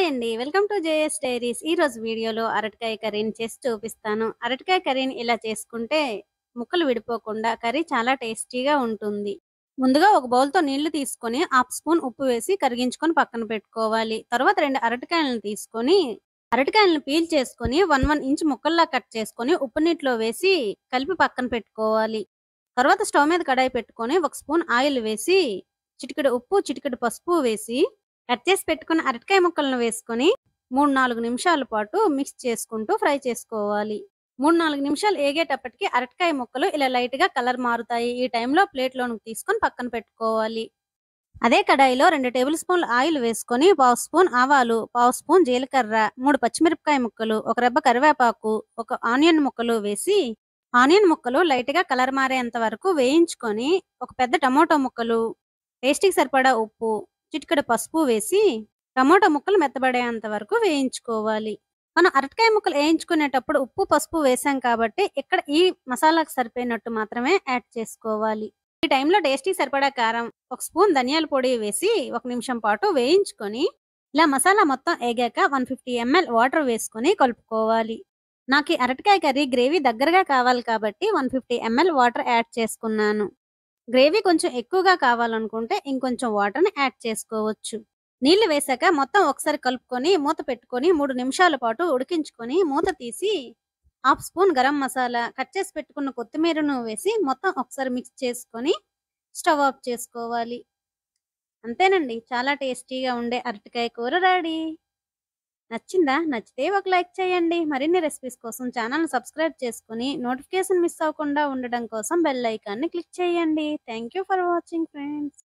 hi అండి welcome to JS diaries ఈరోజు వీడియోలో అరటికాయ కర్రీని చేసి చూపిస్తాను అరటికాయ కర్రీని ఇలా చేసుకుంటే ముక్కలు విడిపోకుండా కర్రీ చాలా టేస్టీగా ఉంటుంది ముందుగా ఒక బౌల్తో నీళ్లు తీసుకొని హాఫ్ స్పూన్ ఉప్పు వేసి కరిగించుకొని పక్కన పెట్టుకోవాలి తర్వాత రెండు అరటికాయలను తీసుకొని అరటికాయలను పీల్ చేసుకొని వన్ వన్ ఇంచ్ ముక్కల్లా కట్ చేసుకొని ఉప్పు నీటిలో వేసి కలిపి పక్కన పెట్టుకోవాలి తర్వాత స్టవ్ మీద కడాయి పెట్టుకొని ఒక స్పూన్ ఆయిల్ వేసి చిటికెడు ఉప్పు చిటికెడు పసుపు వేసి కట్ చేసి పెట్టుకున్న అరటికాయ ముక్కలను వేసుకొని మూడు నాలుగు నిమిషాల పాటు మిక్స్ చేసుకుంటూ ఫ్రై చేసుకోవాలి మూడు నాలుగు నిమిషాలు ఏగేటప్పటికి అరటికాయ ముక్కలు ఇలా లైట్గా కలర్ మారుతాయి ఈ టైంలో ప్లేట్లోనికి తీసుకొని పక్కన పెట్టుకోవాలి అదే కడాయిలో రెండు టేబుల్ స్పూన్లు ఆయిల్ వేసుకొని పావు స్పూన్ ఆవాలు పావు స్పూన్ జీలకర్ర మూడు పచ్చిమిరపకాయ ముక్కలు ఒక రెబ్బ కరివేపాకు ఒక ఆనియన్ ముక్కలు వేసి ఆనియన్ ముక్కలు లైట్గా కలర్ మారేంత వరకు వేయించుకొని ఒక పెద్ద టమోటో ముక్కలు టేస్ట్కి సరిపడా ఉప్పు చిటికడ పసుపు వేసి టమాటా ముక్కలు మెత్తబడేంత వరకు వేయించుకోవాలి మనం అరటికాయ ముక్కలు వేయించుకునేటప్పుడు ఉప్పు పసుపు వేసాం కాబట్టి ఇక్కడ ఈ మసాలాకు సరిపోయినట్టు మాత్రమే యాడ్ చేసుకోవాలి ఈ టైంలో టేస్టీ సరిపడా కారం ఒక స్పూన్ ధనియాల పొడి వేసి ఒక నిమిషం పాటు వేయించుకొని ఇలా మసాలా మొత్తం ఏగాక వన్ ఫిఫ్టీ ఎంఎల్ వాటర్ వేసుకొని కలుపుకోవాలి నాకు ఈ అరటికాయ కర్రీ గ్రేవీ దగ్గరగా కావాలి కాబట్టి one fifty ML water add చేసుకున్నాను గ్రేవీ కొంచెం ఎక్కువగా కావాలనుకుంటే ఇంకొంచెం వాటర్ని యాడ్ చేసుకోవచ్చు నీళ్లు వేసాక మొత్తం ఒకసారి కలుపుకొని మూత పెట్టుకొని మూడు నిమిషాల పాటు ఉడికించుకొని మూత తీసి half spoon garam masala cut చేసి పెట్టుకున్న కొత్తిమీరను వేసి మొత్తం ఒకసారి మిక్స్ చేసుకొని స్టవ్ ఆఫ్ చేసుకోవాలి అంతేనండి చాలా టేస్టీగా ఉండే అరటికాయ కూర రెడీ నచ్చిందా నచ్చితే ఒక లైక్ చేయండి మరిన్ని రెసిపీస్ కోసం ఛానల్ సబ్స్క్రైబ్ చేసుకుని నోటిఫికేషన్ మిస్ అవ్వకుండా ఉండడం కోసం బెల్ ఐకాన్ని క్లిక్ చేయండి థ్యాంక్ ఫర్ వాచింగ్ ఫ్రెండ్స్